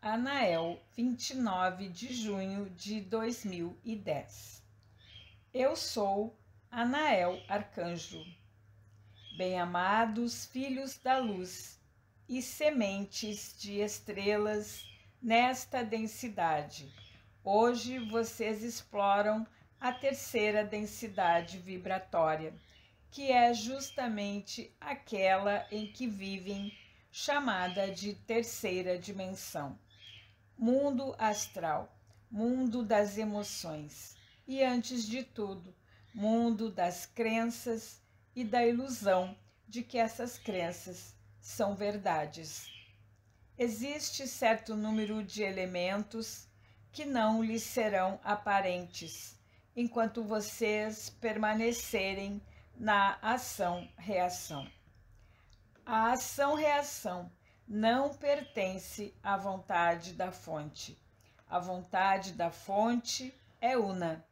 Anael, 29 de junho de 2010. Eu sou Anael Arcanjo. Bem-amados filhos da luz e sementes de estrelas nesta densidade, hoje vocês exploram a terceira densidade vibratória, que é justamente aquela em que vivem, chamada de terceira dimensão mundo astral, mundo das emoções e, antes de tudo, mundo das crenças e da ilusão de que essas crenças são verdades. Existe certo número de elementos que não lhe serão aparentes enquanto vocês permanecerem na ação-reação. A ação-reação não pertence à vontade da fonte. A vontade da fonte é una.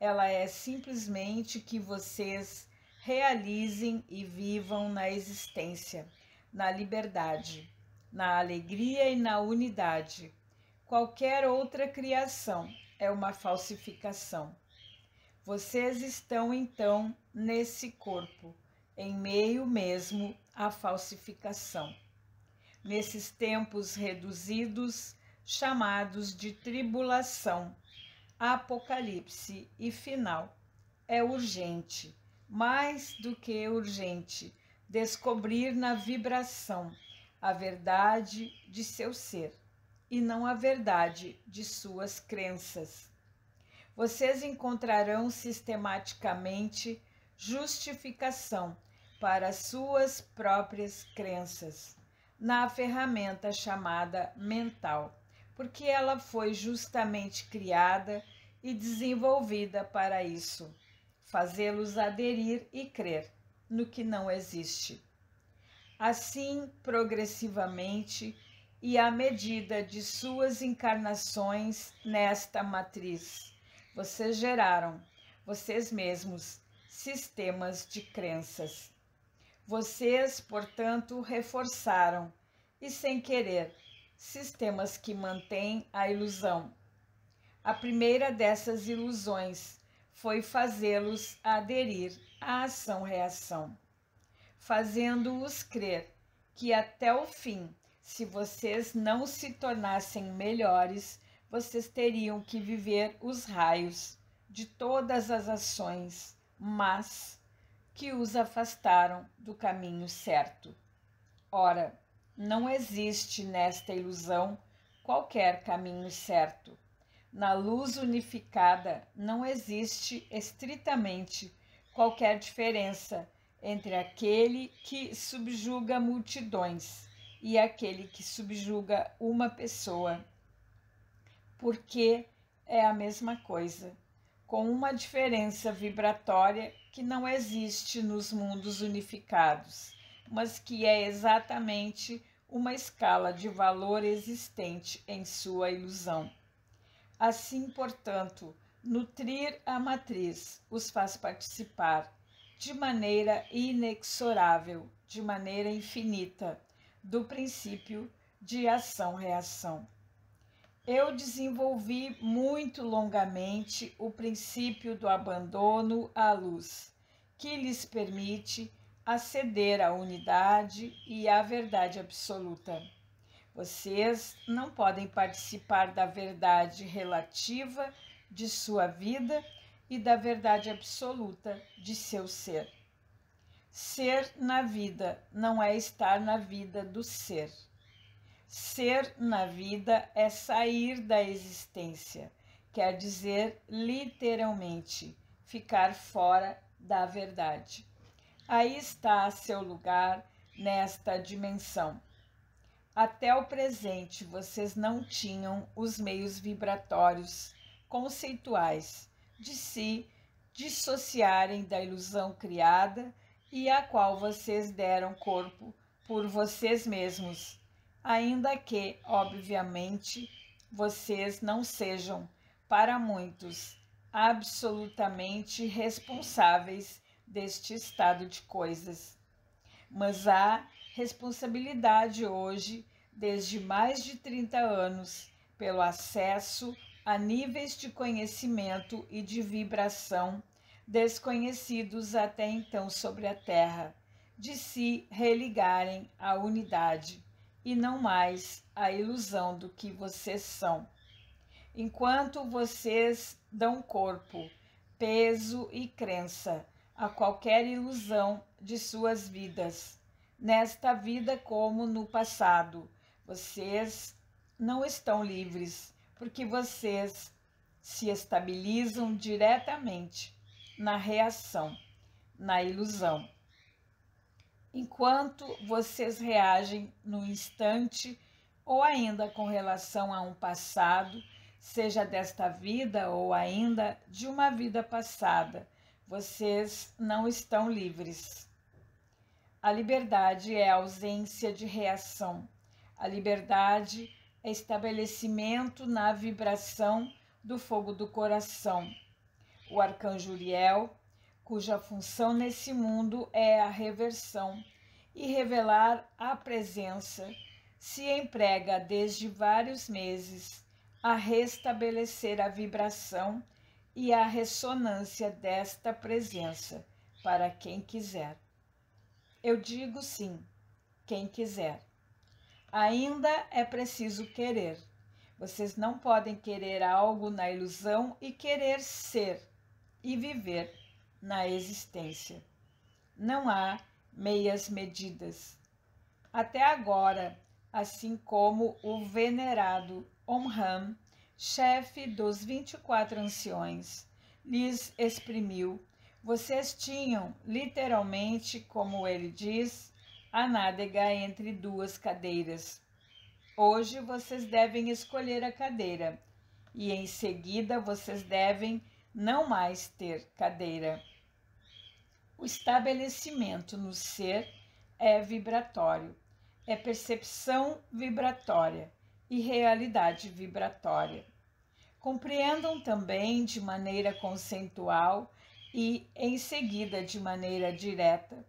Ela é simplesmente que vocês realizem e vivam na existência, na liberdade, na alegria e na unidade. Qualquer outra criação é uma falsificação. Vocês estão então nesse corpo, em meio mesmo à falsificação nesses tempos reduzidos, chamados de tribulação, apocalipse e final. É urgente, mais do que urgente, descobrir na vibração a verdade de seu ser e não a verdade de suas crenças. Vocês encontrarão sistematicamente justificação para suas próprias crenças na ferramenta chamada mental, porque ela foi justamente criada e desenvolvida para isso fazê-los aderir e crer no que não existe. Assim, progressivamente, e à medida de suas encarnações nesta matriz, vocês geraram, vocês mesmos, sistemas de crenças vocês, portanto, reforçaram, e sem querer, sistemas que mantêm a ilusão. A primeira dessas ilusões foi fazê-los aderir à ação-reação, fazendo-os crer que até o fim, se vocês não se tornassem melhores, vocês teriam que viver os raios de todas as ações, mas que os afastaram do caminho certo. Ora, não existe nesta ilusão qualquer caminho certo. Na luz unificada não existe estritamente qualquer diferença entre aquele que subjuga multidões e aquele que subjuga uma pessoa, porque é a mesma coisa com uma diferença vibratória que não existe nos mundos unificados, mas que é exatamente uma escala de valor existente em sua ilusão. Assim, portanto, nutrir a matriz os faz participar de maneira inexorável, de maneira infinita, do princípio de ação-reação. Eu desenvolvi muito longamente o princípio do abandono à luz, que lhes permite aceder à unidade e à verdade absoluta. Vocês não podem participar da verdade relativa de sua vida e da verdade absoluta de seu ser. Ser na vida não é estar na vida do ser. Ser na vida é sair da existência, quer dizer, literalmente, ficar fora da verdade. Aí está seu lugar nesta dimensão. Até o presente, vocês não tinham os meios vibratórios conceituais de se dissociarem da ilusão criada e à qual vocês deram corpo por vocês mesmos ainda que, obviamente, vocês não sejam, para muitos, absolutamente responsáveis deste estado de coisas. Mas há responsabilidade hoje, desde mais de 30 anos, pelo acesso a níveis de conhecimento e de vibração desconhecidos até então sobre a Terra, de se religarem à unidade e não mais a ilusão do que vocês são. Enquanto vocês dão corpo, peso e crença a qualquer ilusão de suas vidas, nesta vida como no passado, vocês não estão livres, porque vocês se estabilizam diretamente na reação, na ilusão enquanto vocês reagem no instante ou ainda com relação a um passado, seja desta vida ou ainda de uma vida passada. Vocês não estão livres. A liberdade é a ausência de reação. A liberdade é estabelecimento na vibração do fogo do coração. O arcanjo Uriel cuja função nesse mundo é a reversão e revelar a presença, se emprega desde vários meses a restabelecer a vibração e a ressonância desta presença para quem quiser. Eu digo sim, quem quiser. Ainda é preciso querer. Vocês não podem querer algo na ilusão e querer ser e viver na existência. Não há meias medidas. Até agora, assim como o venerado Omram, chefe dos 24 anciões, lhes exprimiu, vocês tinham, literalmente, como ele diz, a nádega entre duas cadeiras. Hoje vocês devem escolher a cadeira e em seguida vocês devem não mais ter cadeira. O estabelecimento no ser é vibratório, é percepção vibratória e realidade vibratória. Compreendam também de maneira conceitual e, em seguida, de maneira direta,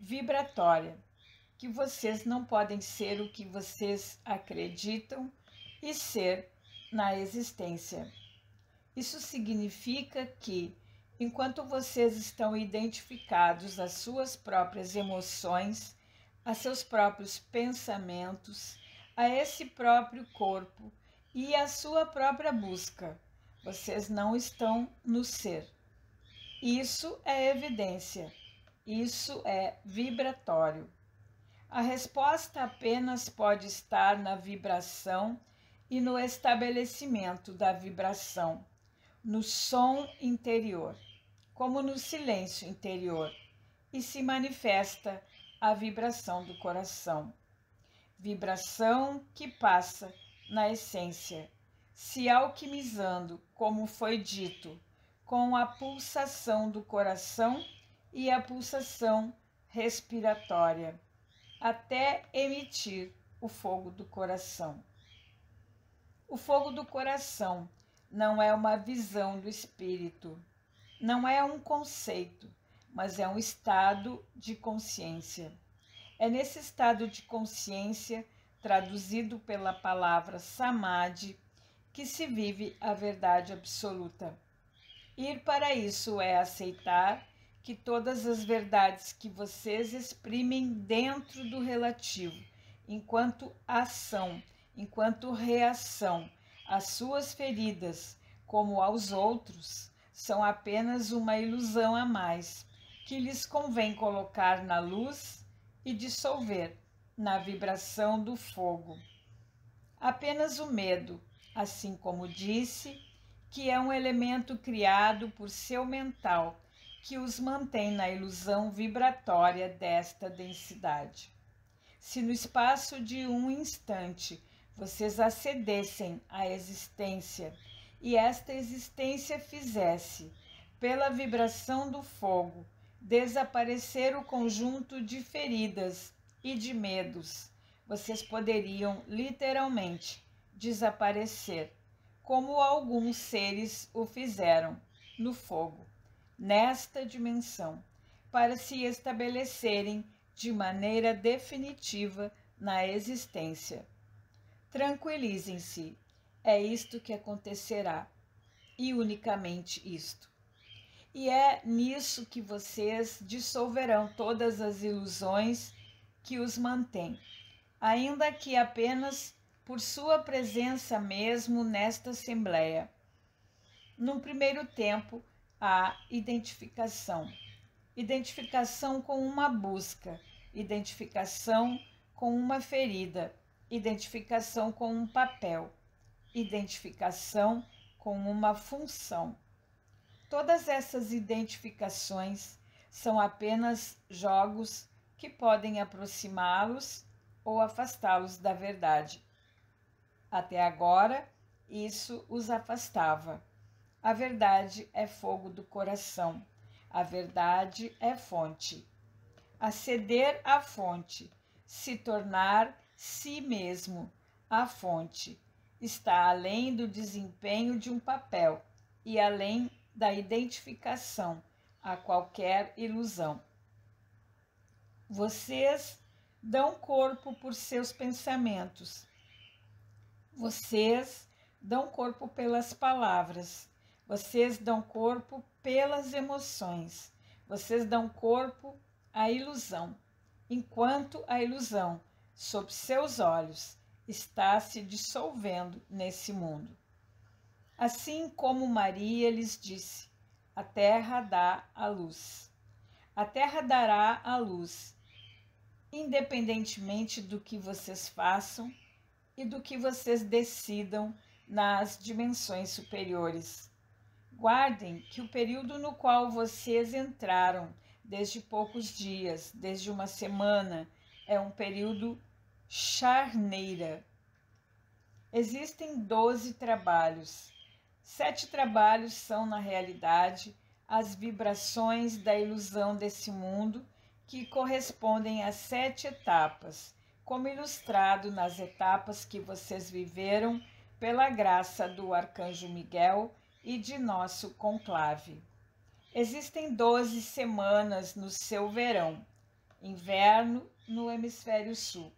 vibratória, que vocês não podem ser o que vocês acreditam e ser na existência. Isso significa que Enquanto vocês estão identificados às suas próprias emoções, a seus próprios pensamentos, a esse próprio corpo e à sua própria busca, vocês não estão no ser. Isso é evidência, isso é vibratório. A resposta apenas pode estar na vibração e no estabelecimento da vibração no som interior, como no silêncio interior, e se manifesta a vibração do coração. Vibração que passa na essência, se alquimizando, como foi dito, com a pulsação do coração e a pulsação respiratória, até emitir o fogo do coração. O fogo do coração não é uma visão do espírito, não é um conceito, mas é um estado de consciência. É nesse estado de consciência, traduzido pela palavra samadhi, que se vive a verdade absoluta. Ir para isso é aceitar que todas as verdades que vocês exprimem dentro do relativo, enquanto ação, enquanto reação, as suas feridas, como aos outros, são apenas uma ilusão a mais que lhes convém colocar na luz e dissolver na vibração do fogo. Apenas o medo, assim como disse, que é um elemento criado por seu mental que os mantém na ilusão vibratória desta densidade. Se no espaço de um instante vocês acedessem à existência e esta existência fizesse, pela vibração do fogo, desaparecer o conjunto de feridas e de medos, vocês poderiam literalmente desaparecer, como alguns seres o fizeram no fogo, nesta dimensão, para se estabelecerem de maneira definitiva na existência. Tranquilizem-se, é isto que acontecerá, e unicamente isto. E é nisso que vocês dissolverão todas as ilusões que os mantêm, ainda que apenas por sua presença mesmo nesta Assembleia. Num primeiro tempo, há identificação. Identificação com uma busca, identificação com uma ferida identificação com um papel, identificação com uma função. Todas essas identificações são apenas jogos que podem aproximá-los ou afastá-los da verdade. Até agora, isso os afastava. A verdade é fogo do coração. A verdade é fonte. Aceder à fonte, se tornar si mesmo. A fonte está além do desempenho de um papel e além da identificação a qualquer ilusão. Vocês dão corpo por seus pensamentos. Vocês dão corpo pelas palavras. Vocês dão corpo pelas emoções. Vocês dão corpo à ilusão, enquanto a ilusão sob seus olhos, está se dissolvendo nesse mundo. Assim como Maria lhes disse, a terra dá a luz. A terra dará a luz, independentemente do que vocês façam e do que vocês decidam nas dimensões superiores. Guardem que o período no qual vocês entraram, desde poucos dias, desde uma semana, é um período charneira. Existem 12 trabalhos. Sete trabalhos são, na realidade, as vibrações da ilusão desse mundo que correspondem a sete etapas, como ilustrado nas etapas que vocês viveram pela graça do Arcanjo Miguel e de nosso conclave. Existem 12 semanas no seu verão, inverno no hemisfério sul.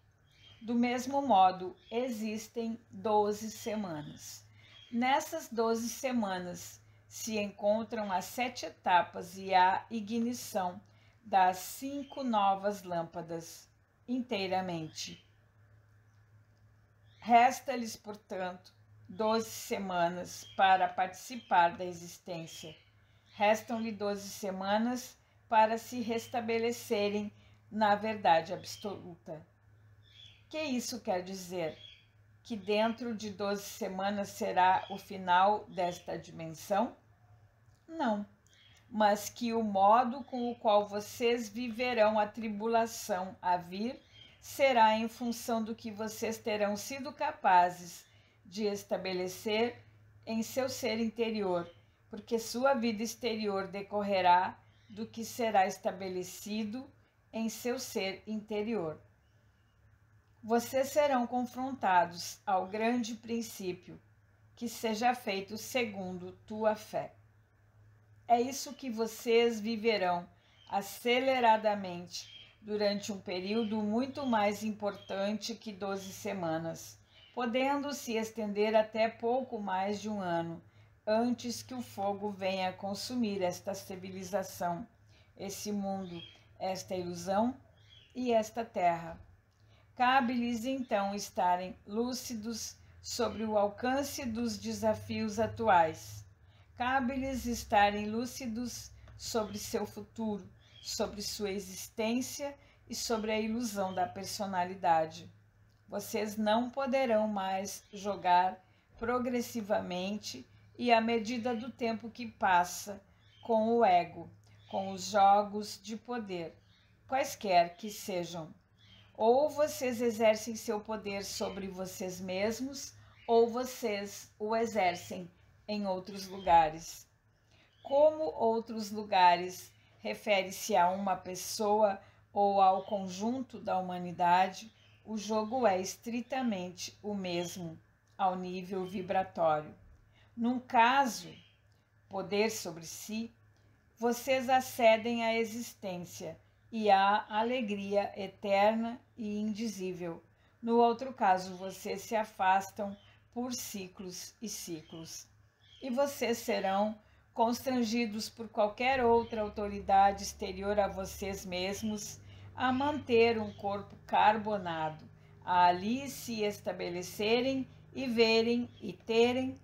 Do mesmo modo, existem 12 semanas. Nessas 12 semanas se encontram as sete etapas e a ignição das cinco novas lâmpadas inteiramente. Resta-lhes, portanto, 12 semanas para participar da existência. Restam-lhe 12 semanas para se restabelecerem na verdade absoluta. Que isso quer dizer? Que dentro de 12 semanas será o final desta dimensão? Não, mas que o modo com o qual vocês viverão a tribulação a vir será em função do que vocês terão sido capazes de estabelecer em seu ser interior, porque sua vida exterior decorrerá do que será estabelecido em seu ser interior. Vocês serão confrontados ao grande princípio, que seja feito segundo tua fé. É isso que vocês viverão aceleradamente durante um período muito mais importante que 12 semanas, podendo se estender até pouco mais de um ano, antes que o fogo venha consumir esta civilização, esse mundo esta ilusão e esta terra. Cabe-lhes então estarem lúcidos sobre o alcance dos desafios atuais. Cabe-lhes estarem lúcidos sobre seu futuro, sobre sua existência e sobre a ilusão da personalidade. Vocês não poderão mais jogar progressivamente e à medida do tempo que passa com o ego, com os jogos de poder, quaisquer que sejam. Ou vocês exercem seu poder sobre vocês mesmos, ou vocês o exercem em outros lugares. Como outros lugares refere-se a uma pessoa ou ao conjunto da humanidade, o jogo é estritamente o mesmo, ao nível vibratório. Num caso, poder sobre si vocês acedem à existência e à alegria eterna e indizível. No outro caso, vocês se afastam por ciclos e ciclos. E vocês serão constrangidos por qualquer outra autoridade exterior a vocês mesmos a manter um corpo carbonado, a ali se estabelecerem e verem e terem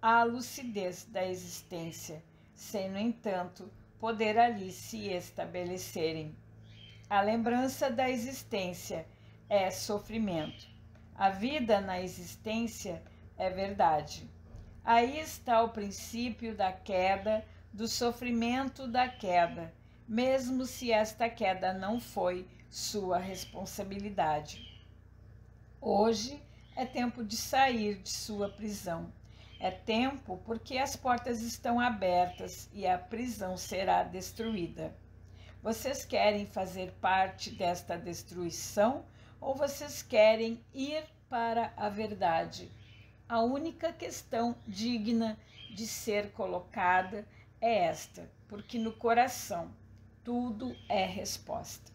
a lucidez da existência sem, no entanto, poder ali se estabelecerem. A lembrança da existência é sofrimento. A vida na existência é verdade. Aí está o princípio da queda, do sofrimento da queda, mesmo se esta queda não foi sua responsabilidade. Hoje é tempo de sair de sua prisão. É tempo porque as portas estão abertas e a prisão será destruída. Vocês querem fazer parte desta destruição ou vocês querem ir para a verdade? A única questão digna de ser colocada é esta, porque no coração tudo é resposta.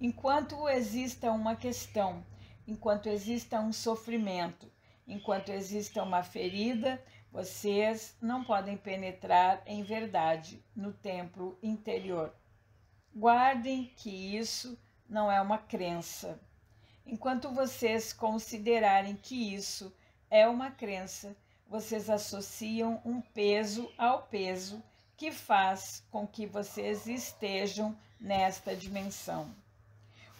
Enquanto exista uma questão, enquanto exista um sofrimento, Enquanto exista uma ferida, vocês não podem penetrar em verdade no templo interior. Guardem que isso não é uma crença. Enquanto vocês considerarem que isso é uma crença, vocês associam um peso ao peso que faz com que vocês estejam nesta dimensão.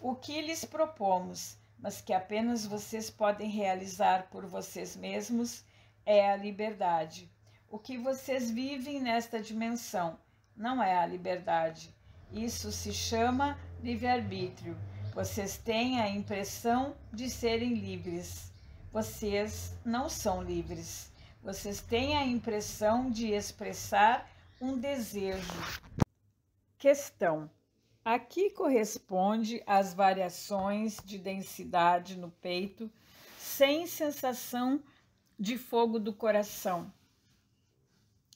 O que lhes propomos mas que apenas vocês podem realizar por vocês mesmos, é a liberdade. O que vocês vivem nesta dimensão não é a liberdade. Isso se chama livre-arbítrio. Vocês têm a impressão de serem livres. Vocês não são livres. Vocês têm a impressão de expressar um desejo. Questão Aqui corresponde às variações de densidade no peito sem sensação de fogo do coração.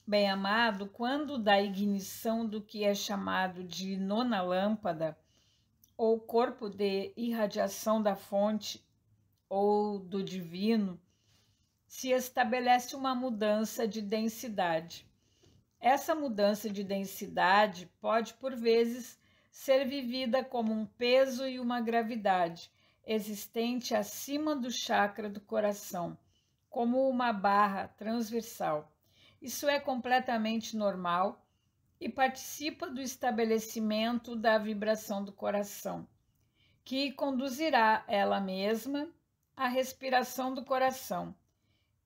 Bem amado, quando da ignição do que é chamado de nona lâmpada, ou corpo de irradiação da fonte ou do divino, se estabelece uma mudança de densidade. Essa mudança de densidade pode, por vezes, ser vivida como um peso e uma gravidade existente acima do chakra do coração, como uma barra transversal. Isso é completamente normal e participa do estabelecimento da vibração do coração, que conduzirá ela mesma à respiração do coração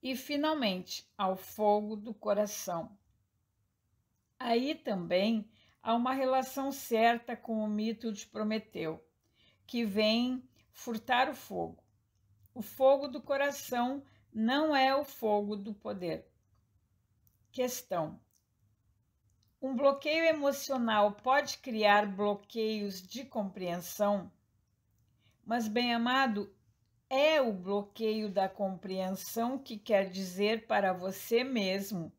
e, finalmente, ao fogo do coração. Aí também há uma relação certa com o mito de Prometeu, que vem furtar o fogo. O fogo do coração não é o fogo do poder. Questão: Um bloqueio emocional pode criar bloqueios de compreensão? Mas, bem amado, é o bloqueio da compreensão que quer dizer para você mesmo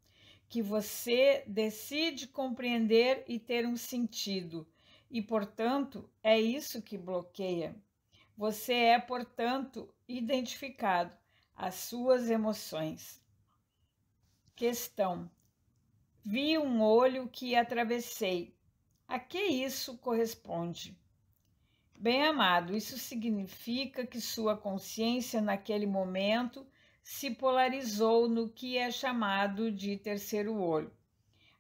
que você decide compreender e ter um sentido, e, portanto, é isso que bloqueia. Você é, portanto, identificado às suas emoções. Questão: Vi um olho que atravessei. A que isso corresponde? Bem amado, isso significa que sua consciência naquele momento se polarizou no que é chamado de terceiro olho.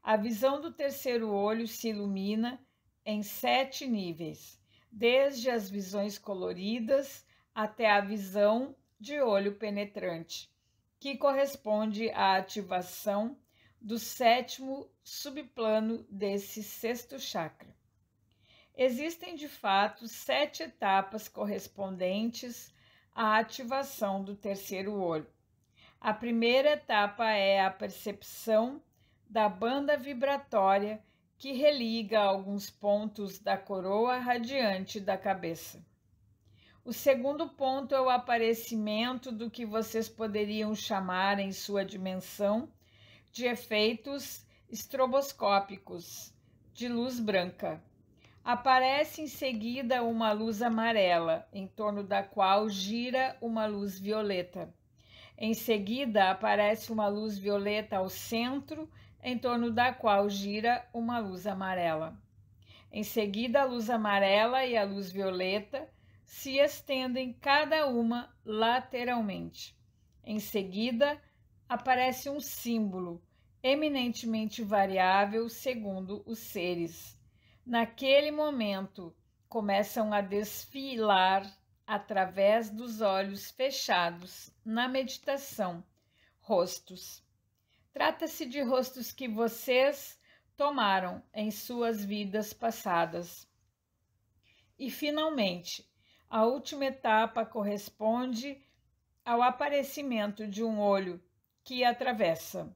A visão do terceiro olho se ilumina em sete níveis, desde as visões coloridas até a visão de olho penetrante, que corresponde à ativação do sétimo subplano desse sexto chakra. Existem de fato sete etapas correspondentes à ativação do terceiro olho. A primeira etapa é a percepção da banda vibratória que religa alguns pontos da coroa radiante da cabeça. O segundo ponto é o aparecimento do que vocês poderiam chamar em sua dimensão de efeitos estroboscópicos de luz branca. Aparece em seguida uma luz amarela, em torno da qual gira uma luz violeta. Em seguida, aparece uma luz violeta ao centro, em torno da qual gira uma luz amarela. Em seguida, a luz amarela e a luz violeta se estendem cada uma lateralmente. Em seguida, aparece um símbolo eminentemente variável segundo os seres. Naquele momento, começam a desfilar através dos olhos fechados na meditação. Rostos. Trata-se de rostos que vocês tomaram em suas vidas passadas. E finalmente, a última etapa corresponde ao aparecimento de um olho que atravessa.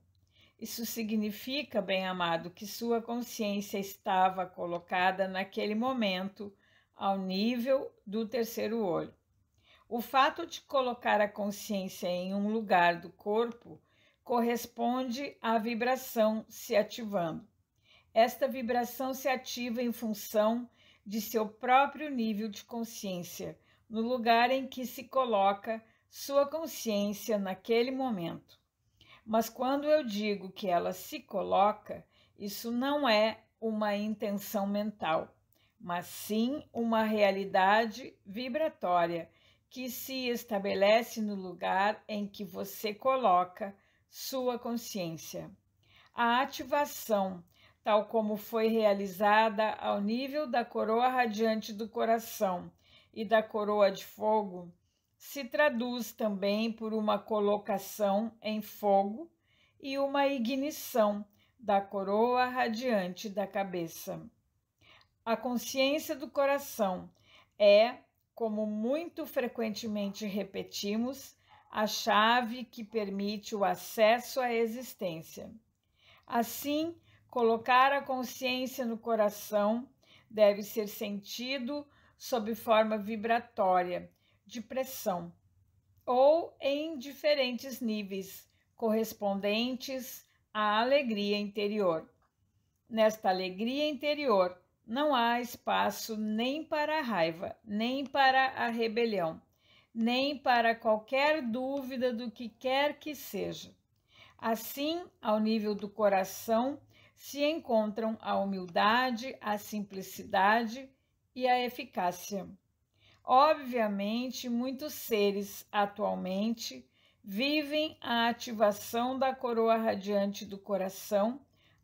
Isso significa, bem amado, que sua consciência estava colocada naquele momento ao nível do terceiro olho. O fato de colocar a consciência em um lugar do corpo corresponde à vibração se ativando. Esta vibração se ativa em função de seu próprio nível de consciência, no lugar em que se coloca sua consciência naquele momento. Mas quando eu digo que ela se coloca, isso não é uma intenção mental mas sim uma realidade vibratória que se estabelece no lugar em que você coloca sua consciência. A ativação, tal como foi realizada ao nível da coroa radiante do coração e da coroa de fogo, se traduz também por uma colocação em fogo e uma ignição da coroa radiante da cabeça. A consciência do coração é, como muito frequentemente repetimos, a chave que permite o acesso à existência. Assim, colocar a consciência no coração deve ser sentido sob forma vibratória, de pressão, ou em diferentes níveis correspondentes à alegria interior. Nesta alegria interior, não há espaço nem para a raiva, nem para a rebelião, nem para qualquer dúvida do que quer que seja. Assim, ao nível do coração, se encontram a humildade, a simplicidade e a eficácia. Obviamente, muitos seres atualmente vivem a ativação da coroa radiante do coração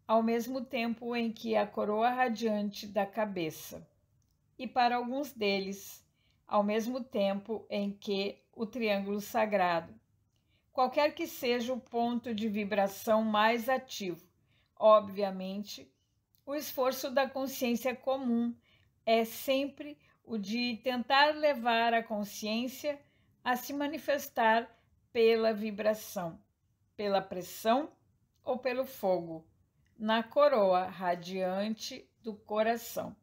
ao mesmo tempo em que a coroa radiante da cabeça, e para alguns deles, ao mesmo tempo em que o triângulo sagrado, qualquer que seja o ponto de vibração mais ativo. Obviamente, o esforço da consciência comum é sempre o de tentar levar a consciência a se manifestar pela vibração, pela pressão ou pelo fogo na coroa radiante do coração.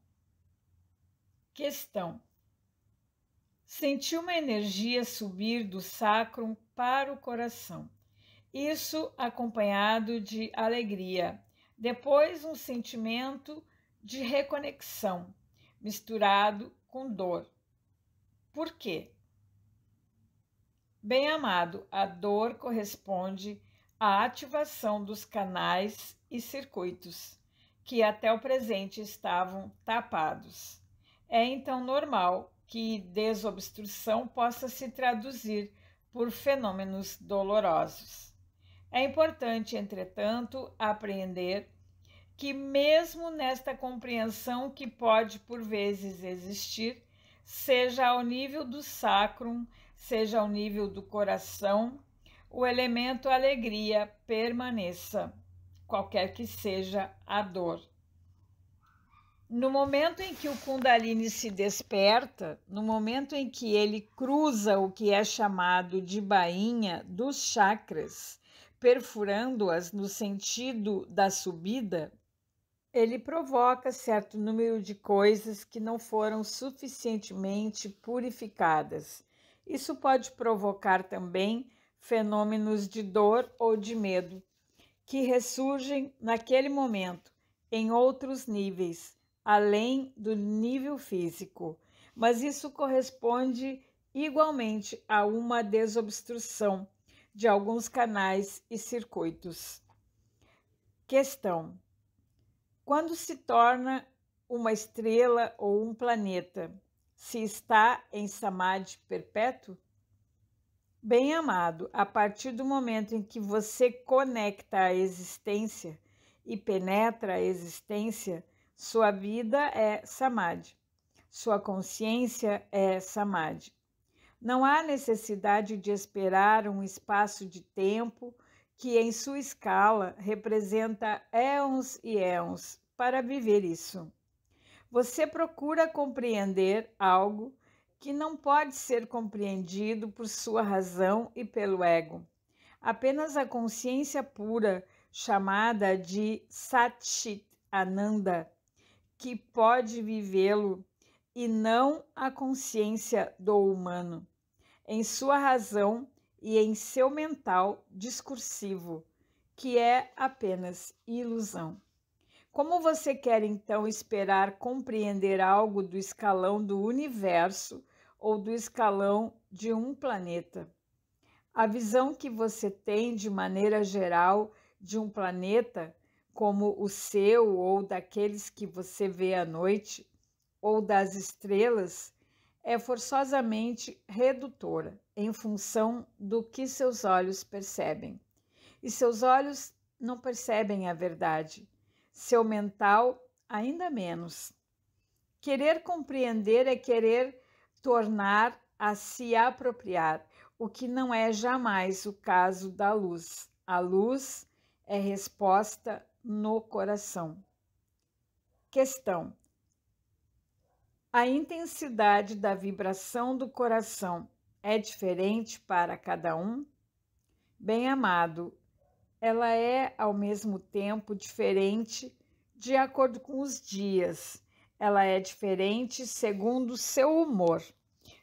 Questão: Senti uma energia subir do sacro para o coração, isso acompanhado de alegria, depois um sentimento de reconexão, misturado com dor. Por quê? Bem amado, a dor corresponde à ativação dos canais e circuitos, que até o presente estavam tapados. É então normal que desobstrução possa se traduzir por fenômenos dolorosos. É importante, entretanto, apreender que, mesmo nesta compreensão que pode por vezes existir, seja ao nível do sacrum, seja ao nível do coração, o elemento alegria permaneça qualquer que seja a dor. No momento em que o Kundalini se desperta, no momento em que ele cruza o que é chamado de bainha dos chakras, perfurando-as no sentido da subida, ele provoca certo número de coisas que não foram suficientemente purificadas. Isso pode provocar também fenômenos de dor ou de medo que ressurgem naquele momento em outros níveis, além do nível físico, mas isso corresponde igualmente a uma desobstrução de alguns canais e circuitos. Questão: Quando se torna uma estrela ou um planeta, se está em samadhi perpétuo? Bem amado, a partir do momento em que você conecta a existência e penetra a existência, sua vida é samadhi, sua consciência é samadhi. Não há necessidade de esperar um espaço de tempo que, em sua escala, representa éons e éons para viver isso. Você procura compreender algo que não pode ser compreendido por sua razão e pelo ego. Apenas a consciência pura, chamada de Satchit Ananda, que pode vivê-lo, e não a consciência do humano, em sua razão e em seu mental discursivo, que é apenas ilusão. Como você quer então esperar compreender algo do escalão do universo ou do escalão de um planeta? A visão que você tem de maneira geral de um planeta, como o seu ou daqueles que você vê à noite, ou das estrelas, é forçosamente redutora em função do que seus olhos percebem. E seus olhos não percebem a verdade seu mental ainda menos. Querer compreender é querer tornar a se apropriar, o que não é jamais o caso da luz. A luz é resposta no coração. Questão: A intensidade da vibração do coração é diferente para cada um? Bem amado, ela é ao mesmo tempo diferente de acordo com os dias. Ela é diferente segundo seu humor.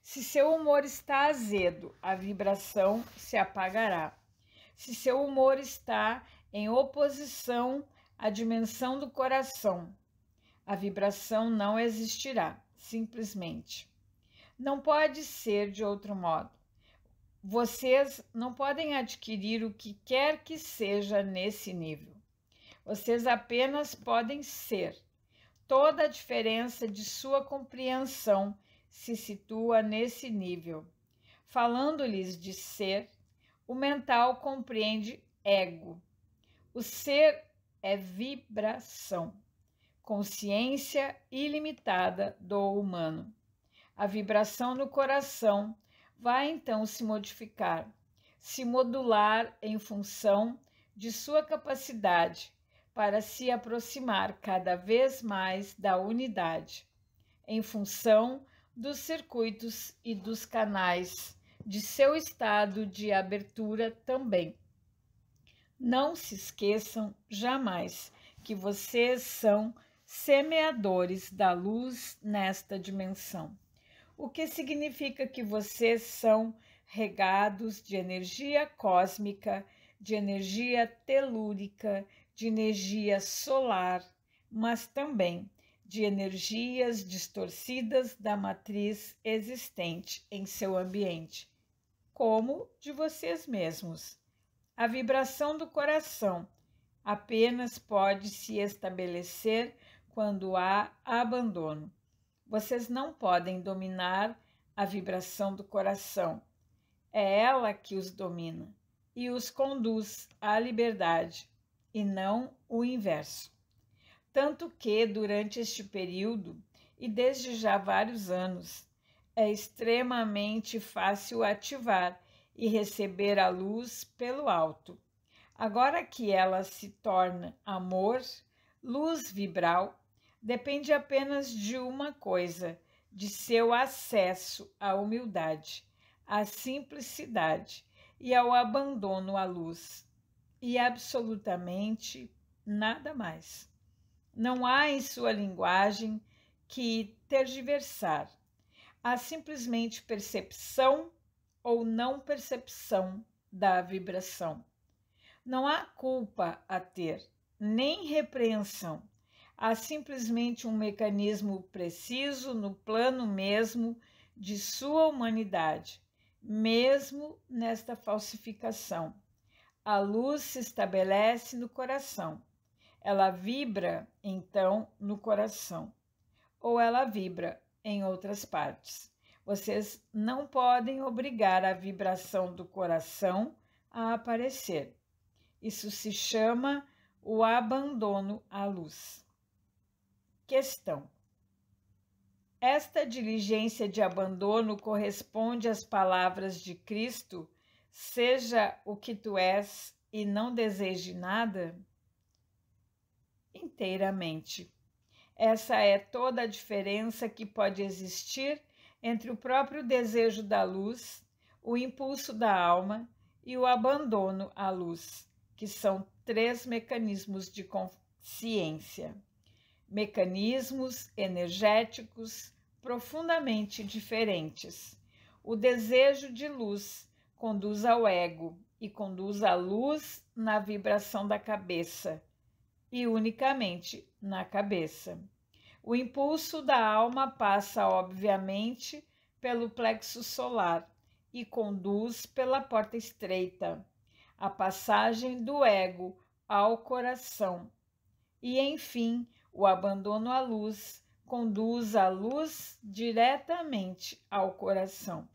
Se seu humor está azedo, a vibração se apagará. Se seu humor está em oposição à dimensão do coração, a vibração não existirá, simplesmente. Não pode ser de outro modo vocês não podem adquirir o que quer que seja nesse nível. Vocês apenas podem ser. Toda a diferença de sua compreensão se situa nesse nível. Falando-lhes de ser, o mental compreende ego. O ser é vibração, consciência ilimitada do humano. A vibração no coração vai então se modificar, se modular em função de sua capacidade para se aproximar cada vez mais da unidade, em função dos circuitos e dos canais de seu estado de abertura também. Não se esqueçam jamais que vocês são semeadores da luz nesta dimensão o que significa que vocês são regados de energia cósmica, de energia telúrica, de energia solar, mas também de energias distorcidas da matriz existente em seu ambiente, como de vocês mesmos. A vibração do coração apenas pode se estabelecer quando há abandono. Vocês não podem dominar a vibração do coração. É ela que os domina e os conduz à liberdade, e não o inverso. Tanto que, durante este período, e desde já vários anos, é extremamente fácil ativar e receber a luz pelo alto. Agora que ela se torna amor, luz vibral, depende apenas de uma coisa: de seu acesso à humildade, à simplicidade e ao abandono à luz. E absolutamente nada mais. Não há em sua linguagem que tergiversar. Há simplesmente percepção ou não percepção da vibração. Não há culpa a ter, nem repreensão há simplesmente um mecanismo preciso no plano mesmo de sua humanidade, mesmo nesta falsificação. A luz se estabelece no coração. Ela vibra, então, no coração, ou ela vibra em outras partes. Vocês não podem obrigar a vibração do coração a aparecer. Isso se chama o abandono à luz. Questão. Esta diligência de abandono corresponde às palavras de Cristo: seja o que tu és e não deseje nada? Inteiramente. Essa é toda a diferença que pode existir entre o próprio desejo da luz, o impulso da alma e o abandono à luz, que são três mecanismos de consciência mecanismos energéticos profundamente diferentes. O desejo de luz conduz ao ego e conduz à luz na vibração da cabeça e unicamente na cabeça. O impulso da alma passa, obviamente, pelo plexo solar e conduz pela porta estreita, a passagem do ego ao coração e, enfim, o abandono à luz conduz a luz diretamente ao coração.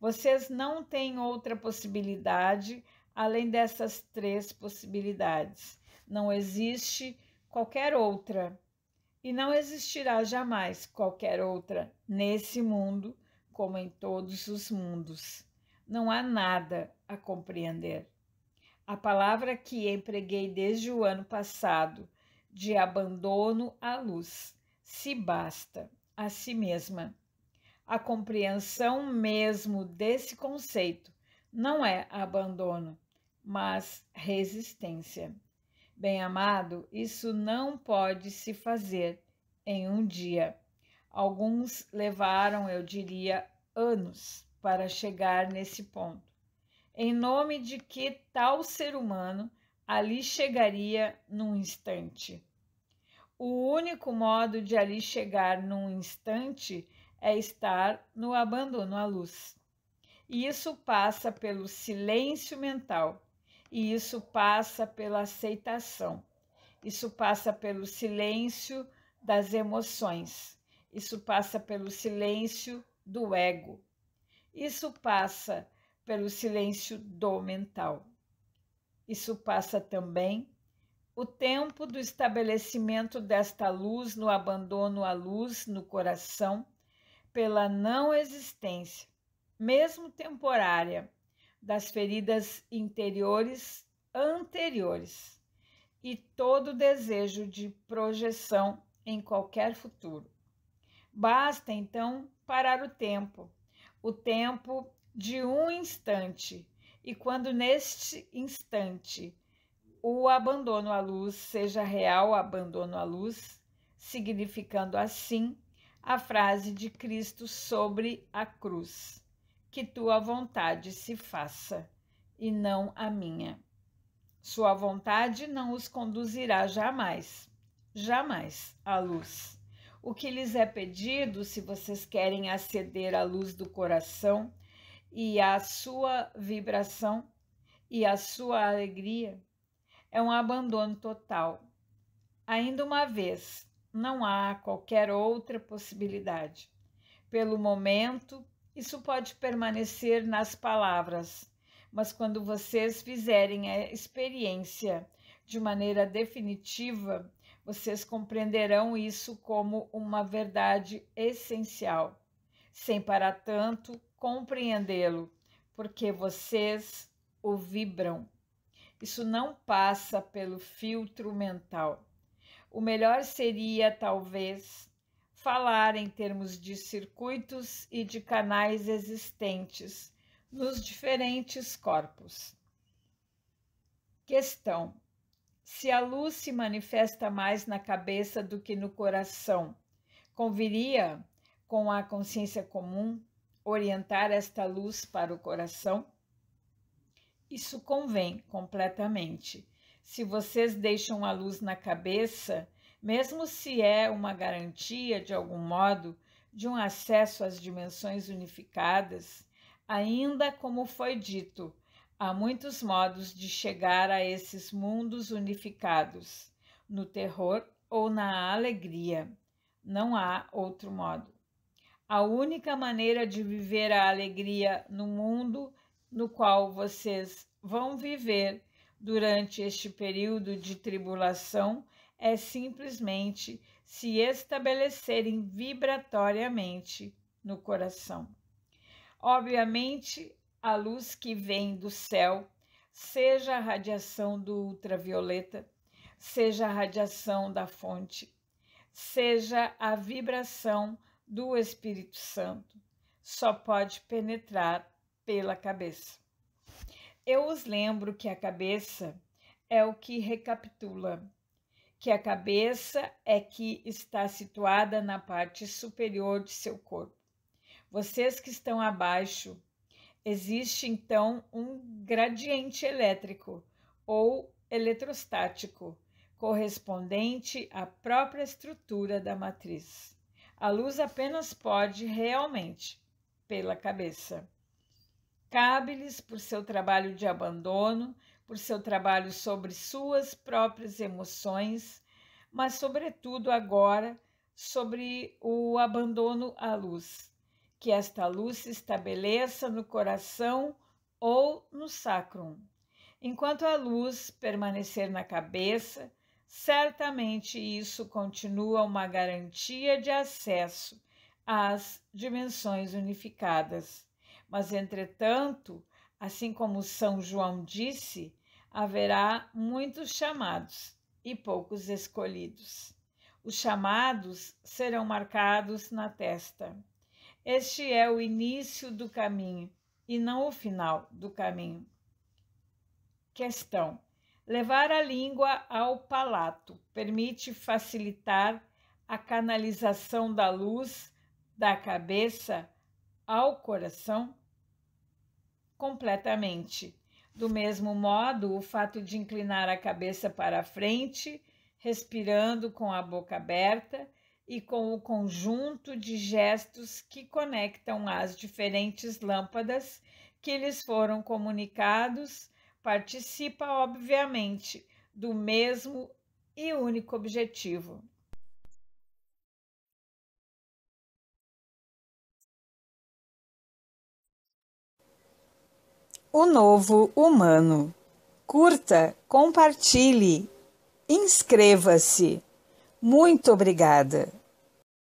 Vocês não têm outra possibilidade além dessas três possibilidades. Não existe qualquer outra e não existirá jamais qualquer outra nesse mundo, como em todos os mundos. Não há nada a compreender. A palavra que empreguei desde o ano passado de abandono à luz, se basta a si mesma. A compreensão mesmo desse conceito não é abandono, mas resistência. Bem amado, isso não pode se fazer em um dia. Alguns levaram, eu diria, anos para chegar nesse ponto. Em nome de que tal ser humano ali chegaria num instante. O único modo de ali chegar num instante é estar no abandono à luz. E isso passa pelo silêncio mental, e isso passa pela aceitação, isso passa pelo silêncio das emoções, isso passa pelo silêncio do ego, isso passa pelo silêncio do mental. Isso passa também o tempo do estabelecimento desta luz no abandono à luz no coração pela não existência, mesmo temporária, das feridas interiores anteriores e todo desejo de projeção em qualquer futuro. Basta então parar o tempo, o tempo de um instante e quando neste instante o abandono à luz seja real abandono à luz, significando assim a frase de Cristo sobre a cruz: Que tua vontade se faça e não a minha. Sua vontade não os conduzirá jamais, jamais à luz. O que lhes é pedido, se vocês querem aceder à luz do coração, e a sua vibração e a sua alegria é um abandono total. Ainda uma vez, não há qualquer outra possibilidade. Pelo momento, isso pode permanecer nas palavras, mas quando vocês fizerem a experiência de maneira definitiva, vocês compreenderão isso como uma verdade essencial, sem para tanto compreendê-lo, porque vocês o vibram. Isso não passa pelo filtro mental. O melhor seria, talvez, falar em termos de circuitos e de canais existentes nos diferentes corpos. Questão: se a luz se manifesta mais na cabeça do que no coração, conviria com a consciência comum? orientar esta luz para o coração? Isso convém completamente. Se vocês deixam a luz na cabeça, mesmo se é uma garantia, de algum modo, de um acesso às dimensões unificadas, ainda como foi dito, há muitos modos de chegar a esses mundos unificados, no terror ou na alegria. Não há outro modo. A única maneira de viver a alegria no mundo no qual vocês vão viver durante este período de tribulação é simplesmente se estabelecerem vibratoriamente no coração. Obviamente, a luz que vem do céu, seja a radiação do ultravioleta, seja a radiação da fonte, seja a vibração do Espírito Santo só pode penetrar pela cabeça. Eu os lembro que a cabeça é o que recapitula, que a cabeça é que está situada na parte superior de seu corpo. Vocês que estão abaixo, existe então um gradiente elétrico ou eletrostático correspondente à própria estrutura da matriz. A luz apenas pode realmente pela cabeça. Cabe-lhes por seu trabalho de abandono, por seu trabalho sobre suas próprias emoções, mas, sobretudo, agora, sobre o abandono à luz. Que esta luz se estabeleça no coração ou no sacrum. Enquanto a luz permanecer na cabeça, certamente isso continua uma garantia de acesso às dimensões unificadas. Mas, entretanto, assim como São João disse, haverá muitos chamados e poucos escolhidos. Os chamados serão marcados na testa. Este é o início do caminho e não o final do caminho. Questão: Levar a língua ao palato permite facilitar a canalização da luz da cabeça ao coração? Completamente. Do mesmo modo, o fato de inclinar a cabeça para a frente, respirando com a boca aberta e com o conjunto de gestos que conectam as diferentes lâmpadas que lhes foram comunicados participa, obviamente, do mesmo e único objetivo. O novo humano. Curta, compartilhe, inscreva-se. Muito obrigada.